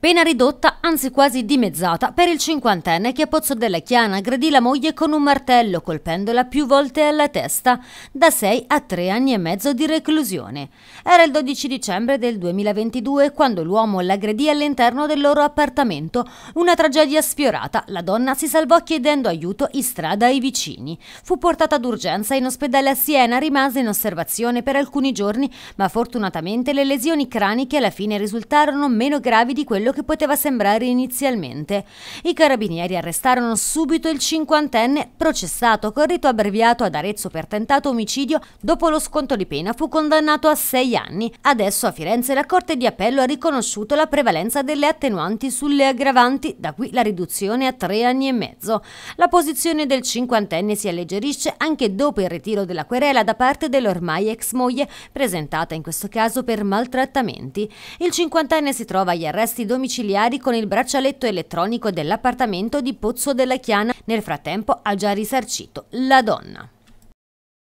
Pena ridotta, anzi quasi dimezzata, per il cinquantenne che a Pozzo della Chiana aggredì la moglie con un martello, colpendola più volte alla testa, da 6 a 3 anni e mezzo di reclusione. Era il 12 dicembre del 2022 quando l'uomo l'aggredì all'interno del loro appartamento. Una tragedia sfiorata, la donna si salvò chiedendo aiuto in strada ai vicini. Fu portata d'urgenza in ospedale a Siena, rimase in osservazione per alcuni giorni, ma fortunatamente le lesioni craniche alla fine risultarono meno gravi di quello quello che poteva sembrare inizialmente. I carabinieri arrestarono subito il cinquantenne, processato con rito abbreviato ad Arezzo per tentato omicidio, dopo lo sconto di pena fu condannato a sei anni. Adesso a Firenze la Corte di Appello ha riconosciuto la prevalenza delle attenuanti sulle aggravanti, da qui la riduzione a tre anni e mezzo. La posizione del cinquantenne si alleggerisce anche dopo il ritiro della querela da parte dell'ormai ex moglie, presentata in questo caso per maltrattamenti. Il cinquantenne si trova agli arresti domiciliari domiciliari con il braccialetto elettronico dell'appartamento di Pozzo della Chiana. Nel frattempo ha già risarcito la donna.